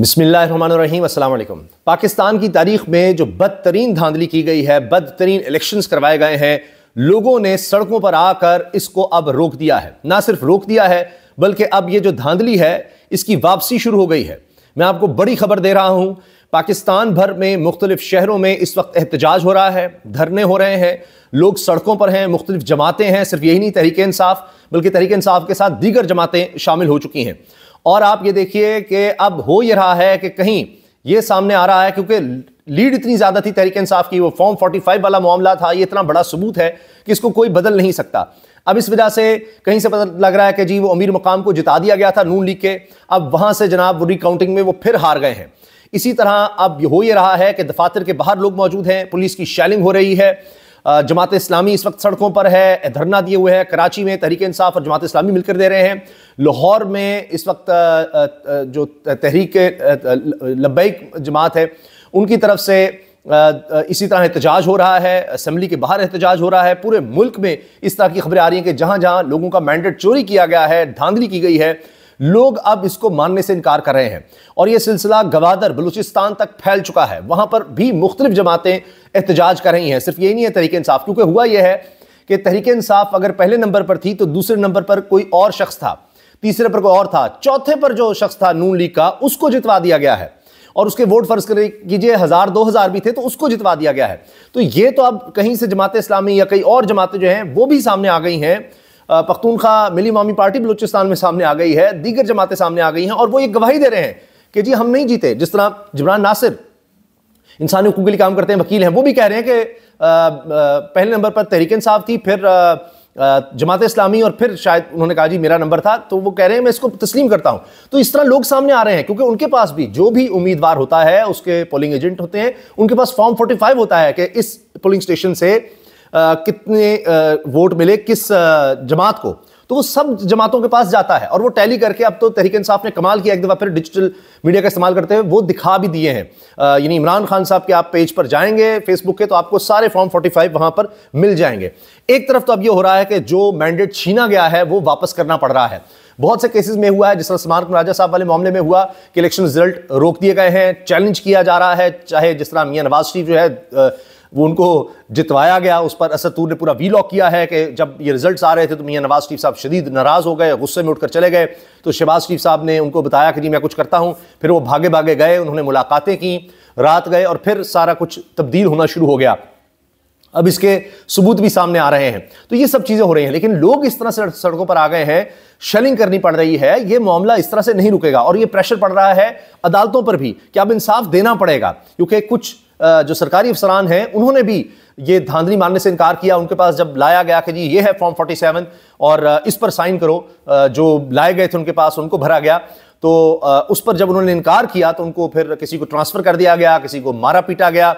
बसमीम अल्लाम पाकिस्तान की तारीख में जो बदतरीन धांधली की गई है बदतरीन इलेक्शंस करवाए गए हैं लोगों ने सड़कों पर आकर इसको अब रोक दिया है ना सिर्फ रोक दिया है बल्कि अब ये जो धांधली है इसकी वापसी शुरू हो गई है मैं आपको बड़ी खबर दे रहा हूँ पाकिस्तान भर में मुख्तलिफ शहरों में इस वक्त एहतजाज हो रहा है धरने हो रहे हैं लोग सड़कों पर हैं मुख्तलिफ जमातें हैं सिर्फ यही नहीं तहरीक इंसाफ बल्कि तहरीक इंसाफ के साथ दीगर जमातें शामिल हो चुकी हैं और आप ये देखिए कि अब हो ये रहा है कि कहीं ये सामने आ रहा है क्योंकि लीड इतनी ज़्यादा थी तहरीक इंसाफ की वो फॉर्म 45 वाला मामला था ये इतना बड़ा सबूत है कि इसको कोई बदल नहीं सकता अब इस वजह से कहीं से पता लग रहा है कि जी वो अमीर मकाम को जिता दिया गया था नून लीग के अब वहाँ से जनाब वो रिकाउंटिंग में वो फिर हार गए हैं इसी तरह अब हो ये रहा है कि दफातर के बाहर लोग मौजूद हैं पुलिस की शैलिंग हो रही है जमात इस्लामी इस वक्त सड़कों पर है धरना दिए हुए हैं कराची में तहरीक इंसाफ और जमात इस्लामी मिलकर दे रहे हैं लाहौर में इस वक्त जो तहरीक लबैक जमात है उनकी तरफ से इसी तरह एहतजाज हो रहा है असम्बली के बाहर एहतजाज हो रहा है पूरे मुल्क में इस तरह की खबरें आ रही हैं कि जहाँ जहाँ लोगों का मैंडेट चोरी किया गया है धांधली की गई है लोग अब इसको मानने से इनकार कर रहे हैं और यह सिलसिला गवादर बलूचिस्तान तक फैल चुका है वहां पर भी मुख्तलिफ जमातें एहतजाज कर रही हैं सिर्फ ये नहीं है तरीके इंसाफ क्योंकि हुआ यह है कि तहरीके इंसाफ अगर पहले नंबर पर थी तो दूसरे नंबर पर कोई और शख्स था तीसरे पर कोई और था चौथे पर जो शख्स था नून लीग का उसको जितवा दिया गया है और उसके वोट फर्ज कर कीजिए हज़ार दो हज़ार भी थे तो उसको जितवा दिया गया है तो ये तो अब कहीं से जमात इस्लामी या कई और जमातें जो हैं वो भी सामने आ गई हैं पख्तूनखा मिली मामी पार्टी बलूचिस्तान में सामने आ गई है दीगर जमातें सामने आ गई हैं और वो ये गवाही दे रहे हैं कि जी हम नहीं जीते जिस तरह जबरान नासिर इंसानी हकूक के लिए काम करते हैं वकील हैं वो भी कह रहे हैं कि पहले नंबर पर तहरीक साहब थी फिर जमात इस्लामी और फिर शायद उन्होंने कहा जी मेरा नंबर था तो वो कह रहे हैं मैं इसको तस्लीम करता हूं तो इस तरह लोग सामने आ रहे हैं क्योंकि उनके पास भी जो भी उम्मीदवार होता है उसके पोलिंग एजेंट होते हैं उनके पास फॉर्म 45 होता है कि इस पोलिंग स्टेशन से कितने वोट मिले किस जमात को तो वो सब जमातों के पास जाता है और वो टैली करके अब तो तहरीक इंसाफ ने कमाल किया एक दफ़ा फिर डिजिटल मीडिया का इस्तेमाल करते हुए वो दिखा भी दिए हैं यानी इमरान खान साहब के आप पेज पर जाएंगे फेसबुक के तो आपको सारे फॉर्म 45 वहां पर मिल जाएंगे एक तरफ तो अब ये हो रहा है कि जो मैंडेट छीना गया है वो वापस करना पड़ रहा है बहुत से केसेस में हुआ है जिस तरह स्मारक राजा साहब वाले मामले में हुआ कि इलेक्शन रिजल्ट रोक दिए गए हैं चैलेंज किया जा रहा है चाहे जिस तरह मियाँ नवाज शरीफ जो है वो उनको जितवाया गया उस पर असदूर ने पूरा वी लॉक किया है कि जब ये रिजल्ट आ रहे थे तो मियाँ नवाज शरीफ साहब शदीद नाराज़ हो गए गुस्से में उठकर चले गए तो शहबाज शरीफ साहब ने उनको बताया कि जी मैं कुछ करता हूँ फिर वो भागे भागे गए उन्होंने मुलाकातें की रात गए और फिर सारा कुछ तब्दील होना शुरू हो गया अब इसके सबूत भी सामने आ रहे हैं तो ये सब चीज़ें हो रही हैं लेकिन लोग इस तरह से सड़कों पर आ गए हैं शलिंग करनी पड़ रही है ये मामला इस तरह से नहीं रुकेगा और ये प्रेशर पड़ रहा है अदालतों पर भी कि अब इंसाफ देना पड़ेगा क्योंकि कुछ जो सरकारी अफसरान हैं उन्होंने भी ये धांधली मानने से इनकार किया उनके पास जब लाया गया कि जी ये है फॉर्म 47 और इस पर साइन करो जो लाए गए थे उनके पास उनको भरा गया तो उस पर जब उन्होंने इनकार किया तो उनको फिर किसी को ट्रांसफर कर दिया गया किसी को मारा पीटा गया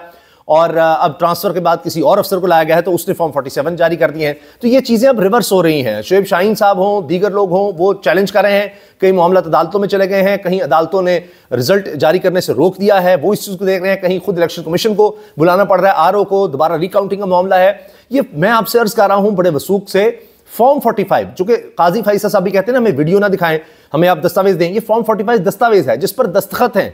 और अब ट्रांसफर के बाद किसी और अफसर को लाया गया है तो उसने फॉर्म 47 जारी कर दिए हैं तो ये चीज़ें अब रिवर्स हो रही हैं शुएब शाहीन साहब हों दीगर लोग हों वो चैलेंज कर रहे हैं कई मामला अदालतों में चले गए हैं कहीं अदालतों ने रिजल्ट जारी करने से रोक दिया है वो इस चीज़ को देख रहे हैं कहीं खुद इलेक्शन कमीशन को बुलाना पड़ रहा है आर को दोबारा रिकाउंटिंग का मामला है ये मैं आपसे अर्ज कर रहा हूँ बड़े वसूख से फॉर्म 45 जो कि काजी फाइस साहब भी कहते हैं ना हमें वीडियो ना दिखाएं हमें आप दस्तावेज देंगे फॉर्म 45 दस्तावेज है जिस पर दस्तखत हैं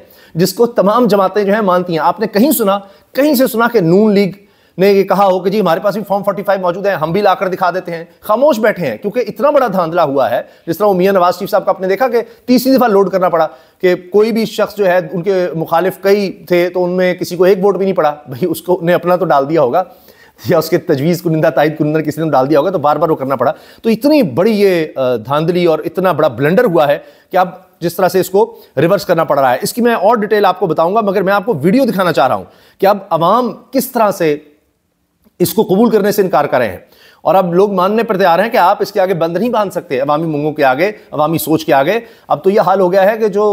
जिसको तमाम जमातें जो है मानती हैं आपने कहीं सुना कहीं से सुना कि नून लीग ने ये कहा हो कि जी हमारे पास भी फॉर्म 45 मौजूद है हम भी लाकर दिखा देते हैं खामोश बैठे हैं क्योंकि इतना बड़ा धांधला हुआ है जिस तरह मियाँ नवाज शरीफ साहब का आपने देखा कि तीसरी दफ़ा लोड करना पड़ा कि कोई भी शख्स जो है उनके मुखालिफ कई थे तो उनमें किसी को एक वोट भी नहीं पड़ा भाई उसको ने अपना तो डाल दिया होगा या उसके तजवीज़ कुनिंदा ताहिद कुनिंदा किसी ने डाल दिया होगा तो बार बार वो करना पड़ा तो इतनी बड़ी ये धांधली और इतना बड़ा ब्लेंडर हुआ है कि आप जिस तरह से इसको रिवर्स करना पड़ रहा है इसकी मैं और डिटेल आपको बताऊंगा मगर मैं आपको वीडियो दिखाना चाह रहा हूं कि अब आवाम किस तरह से इसको कबूल करने से इनकार कर रहे हैं और अब लोग मानने पर तैयार हैं कि आप इसके आगे बंद नहीं बांध सकते अवामी मंगों के आगे अवामी सोच के आगे अब तो यह हाल हो गया है कि जो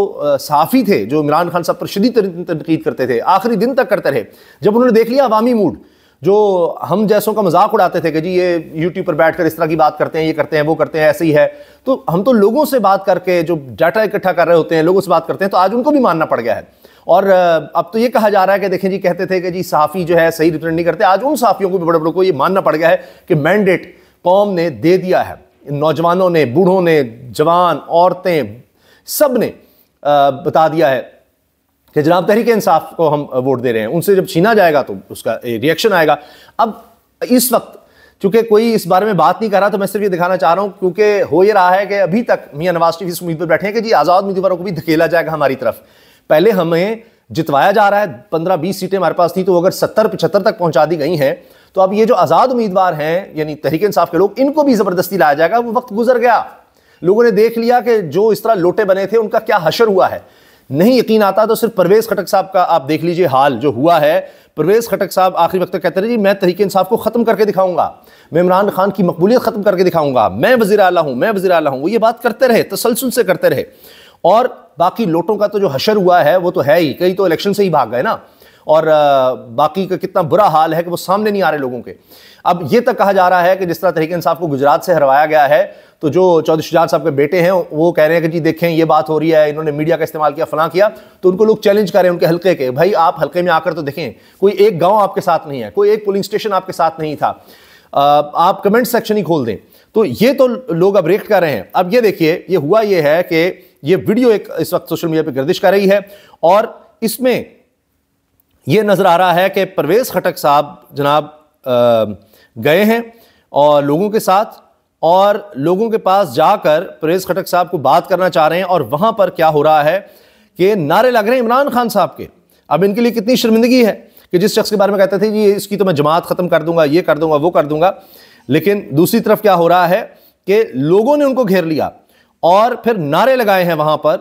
साफ़ी थे जो इमरान खान साहब पर शदीद तनकीद करते थे आखिरी दिन तक करते रहे जब उन्होंने देख लिया अवामी मूड जो हम जैसों का मजाक उड़ाते थे कि जी ये यूट्यूब पर बैठकर इस तरह की बात करते हैं ये करते हैं वो करते हैं ऐसे ही है तो हम तो लोगों से बात करके जो डाटा इकट्ठा कर रहे होते हैं लोगों से बात करते हैं तो आज उनको भी मानना पड़ गया है और अब तो ये कहा जा रहा है कि देखें जी कहते थे कि जी साफ़ी जो है सही रिटर्न नहीं करते आज उन साफ़ियों को भी बड़े बड़ों को ये मानना पड़ गया है कि मैंडेट कौम ने दे दिया है नौजवानों ने बूढ़ों ने जवान औरतें सब ने बता दिया है कि जनाब तहरीक इंसाफ को हम वोट दे रहे हैं उनसे जब छीना जाएगा तो उसका रिएक्शन आएगा अब इस वक्त चूंकि कोई इस बारे में बात नहीं कर रहा तो मैं सिर्फ ये दिखाना चाह रहा हूं क्योंकि हो ये रहा है कि अभी तक मियाँ नवाज शरीफ इस उम्मीद पर बैठे हैं कि जी आज़ाद उम्मीदवारों को भी धकेला जाएगा हमारी तरफ पहले हमें जितवाया जा रहा है पंद्रह बीस सीटें हमारे पास थी तो अगर सत्तर पचहत्तर तक पहुंचा दी गई हैं तो अब ये जो आज़ाद उम्मीदवार हैं यानी तहरीक इंसाफ के लोग इनको भी ज़बरदस्ती लाया जाएगा वो वक्त गुजर गया लोगों ने देख लिया कि जो इस तरह लोटे बने थे उनका क्या हशर हुआ है नहीं यकीन आता तो सिर्फ परवेज़ खटक साहब का आप देख लीजिए हाल जो हुआ है परवेज़ खटक साहब आखिरी वक्त कहते रहे जी मैं तरीके इंसाफ को ख़त्म करके दिखाऊंगा मैं इमरान खान की मकबूलियत ख़त्म करके दिखाऊंगा मैं वजी अला हूं मैं वजी अला हूँ वो ये बात करते रहे तसलसल से करते रहे और बाकी लोटों का तो जो हशर हुआ है वो तो है ही कई तो इलेक्शन से ही भाग गए ना और बाकी का कितना बुरा हाल है कि वो सामने नहीं आ रहे लोगों के अब ये तक कहा जा रहा है कि जिस तरह तरीके इंसाफ को गुजरात से हरवाया गया है तो जो चौधरी शुजान साहब के बेटे हैं वो कह रहे हैं कि जी देखें ये बात हो रही है इन्होंने मीडिया का इस्तेमाल किया फलां किया तो उनको लोग चैलेंज कर रहे हैं उनके हल्के के भाई आप हल्के में आकर तो देखें कोई एक गाँव आपके साथ नहीं है कोई एक पुलिंग स्टेशन आपके साथ नहीं था आप कमेंट सेक्शन ही खोल दें तो ये तो लोग अब रेक्ट कर रहे हैं अब ये देखिए ये हुआ ये है कि ये वीडियो एक इस वक्त सोशल मीडिया पर गर्दिश कर रही है और इसमें यह नज़र आ रहा है कि परवेज़ खटक साहब जनाब गए हैं और लोगों के साथ और लोगों के पास जाकर परेज खटक साहब को बात करना चाह रहे हैं और वहां पर क्या हो रहा है कि नारे लग रहे हैं इमरान खान साहब के अब इनके लिए कितनी शर्मिंदगी है कि जिस शख्स के बारे में कहते थे कि इसकी तो मैं जमात ख़त्म कर दूंगा ये कर दूंगा वो कर दूंगा लेकिन दूसरी तरफ क्या हो रहा है कि लोगों ने उनको घेर लिया और फिर नारे लगाए हैं वहां पर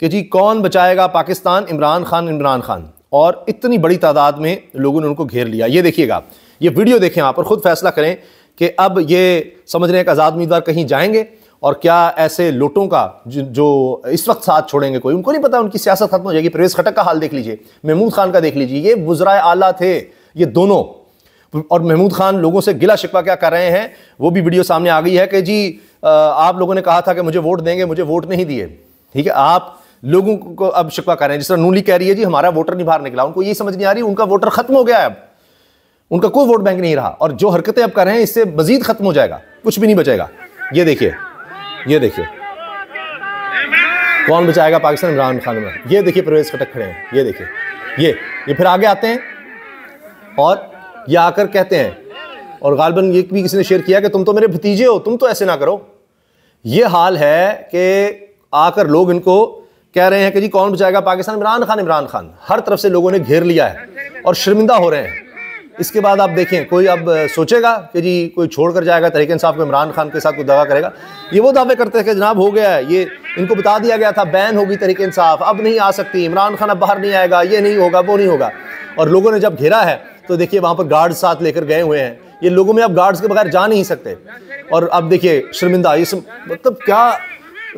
कि जी कौन बचाएगा पाकिस्तान इमरान खान इमरान खान और इतनी बड़ी तादाद में लोगों ने उनको घेर लिया ये देखिएगा ये वीडियो देखें आप और ख़ुद फैसला करें कि अब ये समझ रहे हैं कि आज़ाद उम्मीदवार कहीं जाएंगे और क्या ऐसे लोटों का जो इस वक्त साथ छोड़ेंगे कोई उनको नहीं पता उनकी सियासत खत्म हो जाएगी प्रवेश खटक का हाल देख लीजिए महमूद खान का देख लीजिए ये वज्रा आला थे ये दोनों और महमूद खान लोगों से गिला शिकवा क्या कर रहे हैं वो भी वीडियो सामने आ गई है कि जी आप लोगों ने कहा था कि मुझे वोट देंगे मुझे वोट नहीं दिए ठीक है आप लोगों को अब शिकवा कर रहे हैं जिस तरह नूली कह रही है जी हमारा वोटर नहीं बाहर निकला उनको ये समझ नहीं आ रही उनका वोटर खत्म हो गया है अब उनका कोई वोट बैंक नहीं रहा और जो हरकतें आप कर रहे हैं इससे मजीद खत्म हो जाएगा कुछ भी नहीं बचेगा ये देखिए ये देखिए कौन बचाएगा पाकिस्तान इमरान खान में ये देखिए प्रवेश खटक खड़े हैं ये देखिए ये ये फिर आगे आते हैं और ये आकर कहते हैं और गालबन ये भी किसी ने शेयर किया कि तुम तो मेरे भतीजे हो तुम तो ऐसे ना करो ये हाल है कि आकर लोग इनको कह रहे हैं कि जी कौन बचाएगा पाकिस्तान इमरान खान इमरान खान हर तरफ से लोगों ने घेर लिया है और शर्मिंदा हो रहे हैं इसके बाद आप देखें कोई अब सोचेगा कि जी कोई छोड़ कर जाएगा तरीके साहब को इमरान खान के साथ कोई दगा करेगा ये वो दावे करते हैं कि जनाब हो गया है ये इनको बता दिया गया था बैन होगी तरीके साफ अब नहीं आ सकती इमरान खान अब बाहर नहीं आएगा ये नहीं होगा वो नहीं होगा और लोगों ने जब घेरा है तो देखिए वहाँ पर गार्ड साथ लेकर गए हुए हैं ये लोगों में अब गार्ड्स के बगैर जा नहीं सकते और अब देखिए शर्मिंदा ये मतलब क्या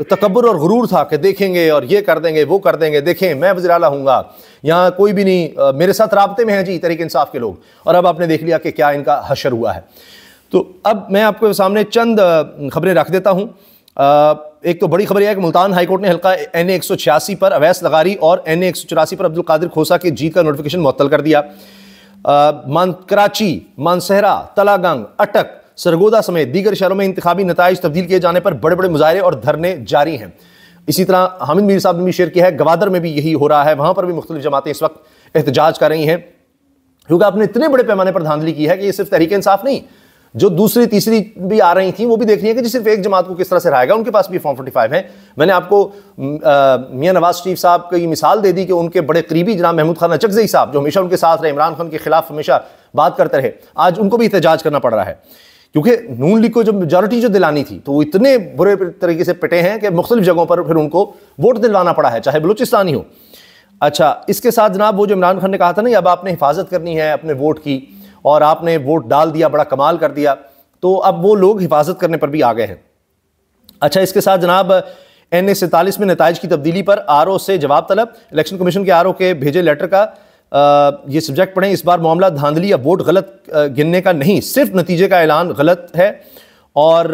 तकबर और गुरूर था कि देखेंगे और ये कर देंगे वो कर देंगे देखें मैं वजी अला हूँगा यहाँ कोई भी नहीं मेरे साथ रबते में हैं जी तरीके इंसाफ के लोग और अब आपने देख लिया कि क्या इनका हशर हुआ है तो अब मैं आपके सामने चंद खबरें रख देता हूँ एक तो बड़ी खबर यह है कि मुल्तान हाईकोर्ट ने हल्का एन एक सौ छियासी पर अवैस लगारी और एन एक सौ चौरासी पर अब्दुल कादिर खोसा की जीत का नोटिफिकेशन मअतल कर दिया मान कराची मानसहरा तलागंग अटक सरगोदा समेत दीगर शहरों में इंतबी नतज तब्दील किए जाने पर बड़े बड़े मुजाहरे और धरने जारी हैं इसी तरह हामिद मीर साहब ने भी शेयर किया है गवादर में भी यही हो रहा है वहाँ पर भी मुख्तलिफ जमातें इस वक्त एहतजाज कर रही हैं क्योंकि आपने इतने बड़े पैमाने पर धांधली की है कि ये सिर्फ तहरीक इंसाफ नहीं जो दूसरी तीसरी भी आ रही थी वो भी देख रही है कि सिर्फ एक जमात को किस तरह से रहाएगा उनके पास भी फॉर्म फोर्टी फाइव है मैंने आपको मियाँ नवाज शरीफ साहब की मिसाल दे दी कि उनके बड़े करीबी जनाब महमूद खान अचकजई साहब जो हमेशा उनके साथ रहे इमरान खान के खिलाफ हमेशा बात करते रहे आज उनको भी एहतजाज करना पड़ रहा है क्योंकि नून लीग को जब मेजोरिटी जो दिलानी थी तो वो इतने बुरे तरीके से पिटे हैं कि मुख्तलिफ जगहों पर फिर उनको वोट दिलवाना पड़ा है चाहे बलूचिस्तान ही हो अच्छा इसके साथ जनाब वो जो इमरान खान ने कहा था ना अब आपने हिफाजत करनी है अपने वोट की और आपने वोट डाल दिया बड़ा कमाल कर दिया तो अब वो लोग हिफाजत करने पर भी आ गए हैं अच्छा इसके साथ जनाब एन ए सैंतालीस में नतज की तब्दीली पर आर ओ से जवाब तलब इलेक्शन कमीशन के आर ओ के भेजे लेटर का ये सब्जेक्ट पढ़ें इस बार मामला धांधली या वोट गलत गिनने का नहीं सिर्फ नतीजे का ऐलान गलत है और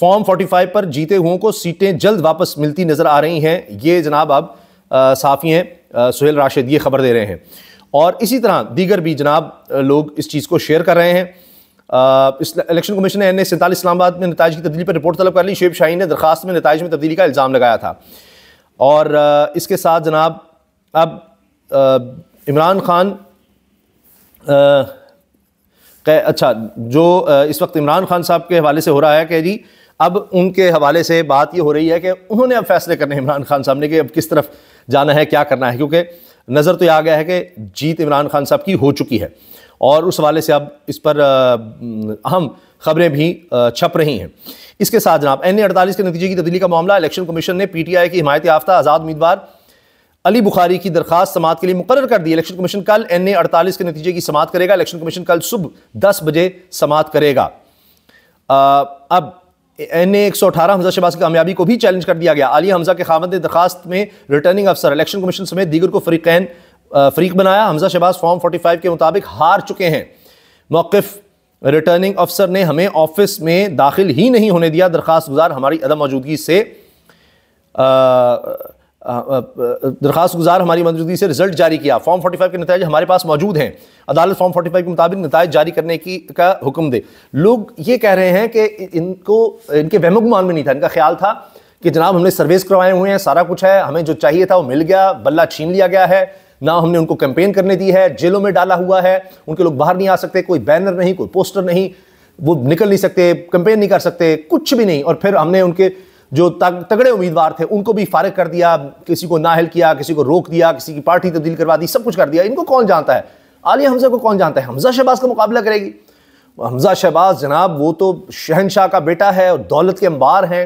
फॉर्म 45 पर जीते हुओं को सीटें जल्द वापस मिलती नज़र आ रही हैं ये जनाब अब साफ़ी हैं सुहेल राशिद ये खबर दे रहे हैं और इसी तरह दीगर भी जनाब लोग इस चीज़ को शेयर कर रहे हैं इलेक्शन कमीशन ने एन ए सैंतालीस इस्लामाबाद में नतज की तब्दीली पर रिपोर्ट तलब कर ली शेब शाही ने दरखास्त में नतज में तब्दीली का इल्ज़ाम लगाया था और इसके साथ जनाब अब इमरान खान अच्छा जो इस वक्त इमरान खान साहब के हवाले से हो रहा है कि जी अब उनके हवाले से बात ये हो रही है कि उन्होंने अब फैसले करने इमरान खान साहब ने कि अब किस तरफ जाना है क्या करना है क्योंकि नज़र तो ये आ गया है कि जीत इमरान खान साहब की हो चुकी है और उस हवाले से अब इस पर अहम खबरें भी छप रही हैं इसके साथ जनाब एन ए अड़तालीस के नतीजे की तब्दीली का मामला इलेक्शन कमीशन ने पी टी आई की हिमायत याफ्ता आज़ाद उम्मीदवार अली बुखारी की दरखास्त समात के लिए मुकर कर दी इलेक्शन कमीशन कल एन ए अड़तालीस के नतीजे की समात करेगा इलेक्शन कमीशन कल सुबह दस बजे समात करेगा आ, अब एन ए एक सौ अठारह हमजा शबाज की कामयाबी को भी चैलेंज कर दिया गया अली हमजा के खामद दरखास्त में रिटर्निंग अफसर इलेक्शन कमीशन समेत दीगर को फरीकैन फरीक बनाया Hamza Shahbaz form forty five के मुताबिक हार चुके हैं मौकफ़ रिटर्निंग अफसर ने हमें ऑफिस में दाखिल ही नहीं होने दिया दरखास्त गुजार हमारी अदम मौजूदगी से आ, दरख्वास्त गुजार हमारी मौजूदगी से रिजल्ट जारी किया फॉर्म 45 के नतज हमारे पास मौजूद हैं अदालत फॉर्म 45 के मुताबिक नतज जारी करने की का हुक्म दे लोग ये कह रहे हैं कि इनको इनके वहमगुमान में नहीं था इनका ख्याल था कि जनाब हमने सर्वेस करवाए हुए हैं सारा कुछ है हमें जो चाहिए था वो मिल गया बल्ला छीन लिया गया है ना हमने उनको कैंपेन करने दी है जेलों में डाला हुआ है उनके लोग बाहर नहीं आ सकते कोई बैनर नहीं कोई पोस्टर नहीं वो निकल नहीं सकते कंपेन नहीं कर सकते कुछ भी नहीं और फिर हमने उनके जो तगड़े उम्मीदवार थे उनको भी फारग कर दिया किसी को नाहल किया किसी को रोक दिया किसी की पार्टी तब्दील करवा दी सब कुछ कर दिया इनको कौन जानता है आलिया हमजा को कौन जानता है हमजा शहबाज का मुकाबला करेगी हमजा शहबाज जनाब वो तो शहनशाह का बेटा है और दौलत के अंबार हैं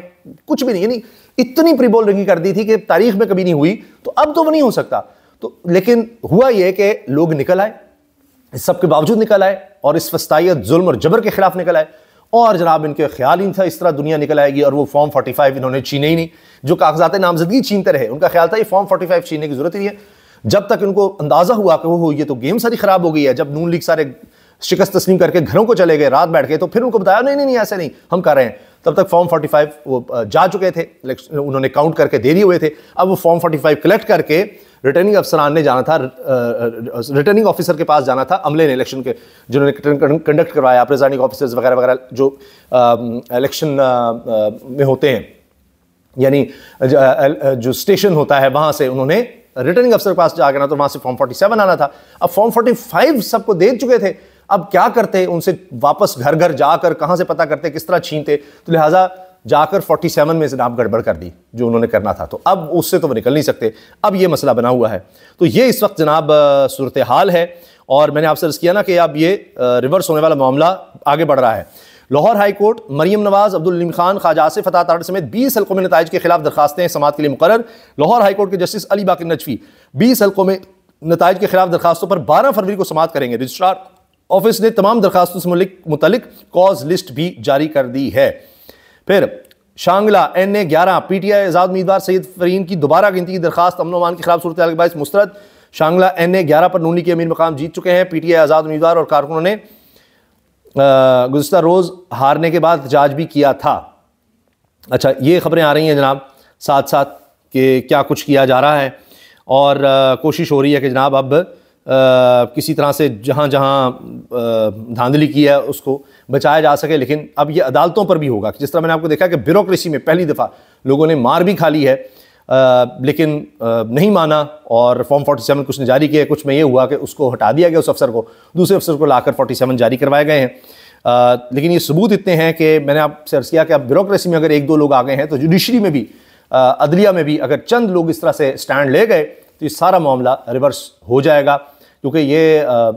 कुछ भी नहीं यानी इतनी प्रिबोल रंगी कर दी थी कि तारीख में कभी नहीं हुई तो अब तो वो नहीं हो सकता तो लेकिन हुआ ये कि लोग निकल आए इस सब के बावजूद निकल आए और इस फस्तायत जुल्म और जबर के खिलाफ निकल आए और जनाब इनके ख्याल ही था इस तरह दुनिया निकल आएगी और वो फॉर्म 45 इन्होंने छीने ही नहीं जो कागजात नामजदगी छीनते रहे उनका ख्याल था ये फॉर्म 45 छीनने की जरूरत ही नहीं है जब तक इनको अंदाज़ा हुआ कि वो ये तो गेम सारी ख़राब हो गई है जब नून लीग सारे शिकस्त तस्लीम करके घरों को चले गए रात बैठ गए तो फिर उनको बताया नहीं नहीं नहीं ऐसे नहीं हम कर रहे हैं तब तक फॉर्म फोर्टी वो जा चुके थे उन्होंने काउंट करके दे दिए हुए थे अब वो फॉर्म फोर्टी कलेक्ट करके रिटर्निंग अफसरान ने जाना था रिटर्निंग ऑफिसर के पास जाना था अमले ने इलेक्शन के जिन्होंने कंडक्ट करवाया प्रिजाइडिंग ऑफिसर्स वगैरह वगैरह जो इलेक्शन में होते हैं यानी जो स्टेशन होता है वहाँ से उन्होंने रिटर्निंग अफसर के पास जाकर ना तो वहाँ से फॉर्म फोर्टी आना था अब फॉर्म फोर्टी सबको दे चुके थे अब क्या करते उनसे वापस घर घर जाकर कहाँ से पता करते किस तरह छीनते तो लिहाजा जाकर 47 में नाम गड़बड़ कर दी जो उन्होंने करना था तो अब उससे तो वो निकल नहीं सकते अब ये मसला बना हुआ है तो ये इस वक्त जनाब सूरत हाल है और मैंने आपसे अर्ज़ किया ना कि अब ये रिवर्स होने वाला मामला आगे बढ़ रहा है लाहौर हाई कोर्ट मरीम नवाज अब्दुलम खान खाज आसिफ अता तार समेत बीस हल्कों में नतज के खिलाफ दरखास्तें समात के लिए मुकर लाहौर हाई कोर्ट के जस्टिस अली बाकी नजफी बीस हल्कों में नतज के खिलाफ दरखास्तों पर बारह फरवरी को समात करेंगे रजिस्ट्रार ऑफिस ने तमाम दरखास्तों से मुतलिक कॉज लिस्ट भी जारी कर दी है फिर शांगला एन ए ग्यारह पी टी आई आज़ाद उम्मीदवार सैद फरीन की दोबारा गिनती की दरखास्त अमनोमान की खिलाफ सूरत के बाईस मुस्रद शांगला एन ए ग्यारह पर नूनी के अमीर मकाम जीत चुके हैं पी टी आई आज़ाद उम्मीदवार और कारकुनों ने गुजत रोज़ हारने के बाद जाज भी किया था अच्छा ये खबरें आ रही हैं जनाब साथ साथ कि क्या कुछ किया जा रहा है और कोशिश हो रही है कि जनाब अब किसी तरह से जहाँ जहाँ धांधली की है उसको बचाया जा सके लेकिन अब ये अदालतों पर भी होगा जिस तरह मैंने आपको देखा कि ब्यूरोक्रेसी में पहली दफ़ा लोगों ने मार भी खा ली है आ, लेकिन आ, नहीं माना और फॉर्म 47 कुछ ने जारी किया कुछ में ये हुआ कि उसको हटा दिया गया उस अफसर को दूसरे अफसर को लाकर 47 जारी करवाए गए हैं आ, लेकिन ये सबूत इतने हैं कि मैंने आपसे अर्ज किया कि अब ब्यूरोक्रेसी में अगर एक दो लोग आ गए हैं तो जुडिशरी में भी अदलिया में भी अगर चंद लोग इस तरह से स्टैंड ले गए तो ये सारा मामला रिवर्स हो जाएगा क्योंकि ये आ,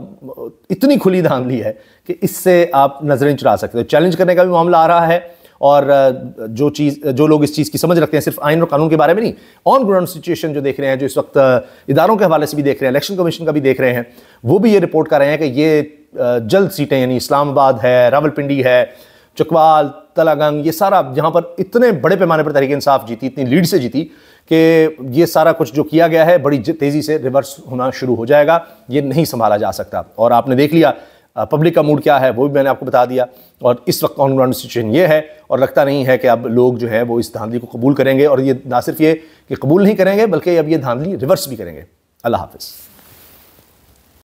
इतनी खुली धांधली है कि इससे आप नज़रें चुरा सकते हो चैलेंज करने का भी मामला आ रहा है और जो चीज़ जो लोग इस चीज़ की समझ रखते हैं सिर्फ आइन और कानून के बारे में नहीं ऑन ग्राउंड सिचुएशन जो देख रहे हैं जो इस वक्त इदारों के हवाले से भी देख रहे हैं इलेक्शन कमीशन का भी देख रहे हैं वो भी ये रिपोर्ट कर रहे हैं कि ये जल्द सीटें यानी इस्लामाबाद है रावलपिंडी है चकवाल कलागंग ये सारा जहाँ पर इतने बड़े पैमाने पर तहरीक इंसाफ जीती इतनी लीड से जीती कि ये सारा कुछ जो किया गया है बड़ी तेज़ी से रिवर्स होना शुरू हो जाएगा ये नहीं संभाला जा सकता और आपने देख लिया पब्लिक का मूड क्या है वो भी मैंने आपको बता दिया और इस वक्त ऑन ग्राउंड सिचुएशन ये है और लगता नहीं है कि अब लोग जो है वो इस धांधली को कबूल करेंगे और ये ना सिर्फ ये कि कबूल नहीं करेंगे बल्कि अब ये धांधली रिवर्स भी करेंगे अल्लाह हाफिज़